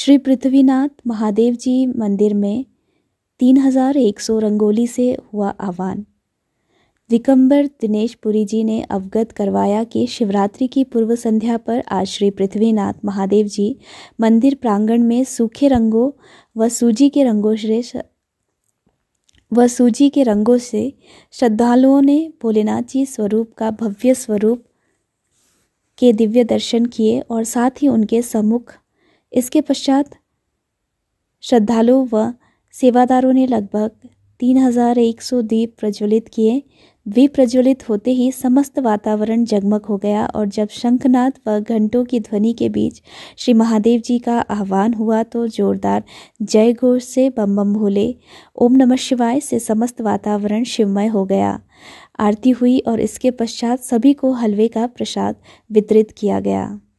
श्री पृथ्वीनाथ महादेव जी मंदिर में तीन हजार एक सौ रंगोली से हुआ आह्वान दिगंबर दिनेश पुरी जी ने अवगत करवाया कि शिवरात्रि की पूर्व संध्या पर आज श्री पृथ्वीनाथ महादेव जी मंदिर प्रांगण में सूखे रंगों व सूजी के रंगों से व सूजी के रंगों से श्रद्धालुओं ने भोलेनाथ जी स्वरूप का भव्य स्वरूप के दिव्य दर्शन किए और साथ ही उनके सम्मुख इसके पश्चात श्रद्धालुओं व सेवादारों ने लगभग तीन हजार एक सौ दीप प्रज्वलित किए द्वीप प्रज्वलित होते ही समस्त वातावरण जगमग हो गया और जब शंखनाद व घंटों की ध्वनि के बीच श्री महादेव जी का आह्वान हुआ तो जोरदार जय घोष से बम बम भोले ओम नमः शिवाय से समस्त वातावरण शिवमय हो गया आरती हुई और इसके पश्चात सभी को हलवे का प्रसाद वितरित किया गया